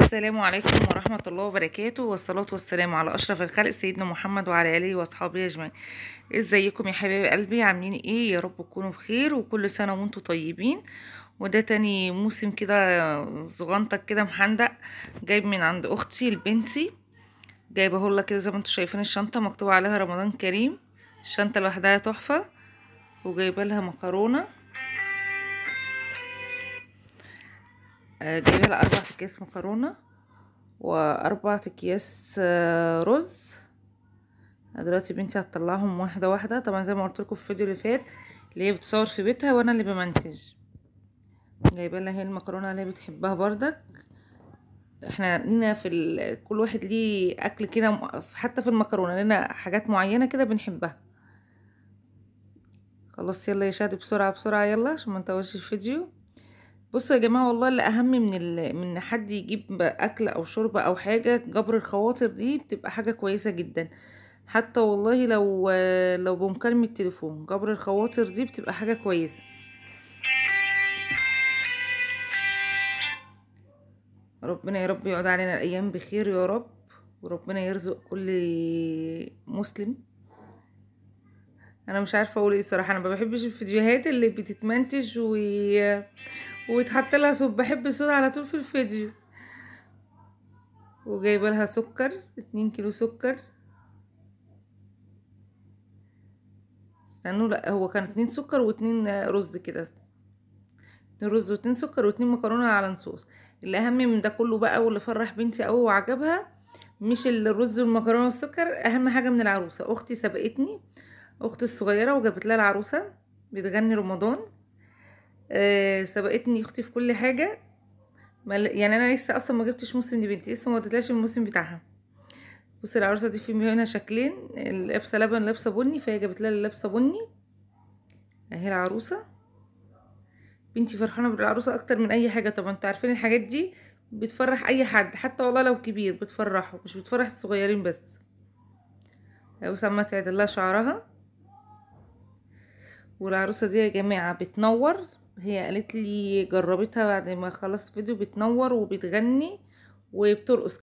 السلام عليكم ورحمة الله وبركاته والصلاة والسلام على أشرف الخلق سيدنا محمد وعلى آله وأصحابه أجمعين ازيكم يا حبايب قلبي عاملين ايه يا رب تكونوا بخير وكل سنة وانتم طيبين وده تاني موسم كده صغنطك كده محندق جايب من عند أختي لبنتي جايبه لها كده زي ما انتم شايفين الشنطة مكتوب عليها رمضان كريم الشنطة لوحدها تحفة وجايبه لها مكرونة جايبه اربع اكياس مكرونه واربع اكياس آه، رز دلوقتي بنتي هتطلعهم واحده واحده طبعا زي ما قلت لكم في الفيديو اللي فات اللي هي بتصور في بيتها وانا اللي بمنتج جايبه لها هي المكرونه اللي هي بتحبها بردك احنا لينا في كل واحد ليه اكل كده حتى في المكرونه لينا حاجات معينه كده بنحبها خلاص يلا يا شادي بسرعه بسرعه يلا عشان ما نطولش الفيديو بصوا يا جماعه والله اللي اهم من ال... من حد يجيب اكل او شرب او حاجه جبر الخواطر دي بتبقى حاجه كويسه جدا حتى والله لو لو بمكالمه تليفون جبر الخواطر دي بتبقى حاجه كويسه ربنا يا رب يقعد علينا الايام بخير يا رب وربنا يرزق كل مسلم انا مش عارفه اقول ايه الصراحه انا ما بحبش الفيديوهات اللي بتتمنتج و ويتحط لها صوت بحب الصوت على طول في الفيديو وجايبه لها سكر اتنين كيلو سكر استنوا لا هو كان اتنين سكر واتنين رز كده اتنين رز واتنين سكر واتنين مكرونه على نصوص الاهم من ده كله بقى واللي فرح بنتي قوي وعجبها مش الرز والمكرونه والسكر اهم حاجه من العروسه اختي سبقتني اختي الصغيره وجابت لها العروسه بتغني رمضان آه، سبقتني اختي في كل حاجه يعني انا لسه اصلا ما جبتش موسم لبنتي لسه ما وديتلاش الموسم بتاعها بصي العروسه دي في هنا شكلين لابسه لبن لابسه بني فهي جابت لها لابسه بني اهي العروسه بنتي فرحانه بالعروسه اكتر من اي حاجه طبعا انتوا عارفين الحاجات دي بتفرح اي حد حتى والله لو كبير بتفرحه مش بتفرح الصغيرين بس وسما تعدل لها شعرها والعروسه دي يا جماعه بتنور هي قالت لي جربتها بعد ما خلصت فيديو بتنور وبتغني وبترقص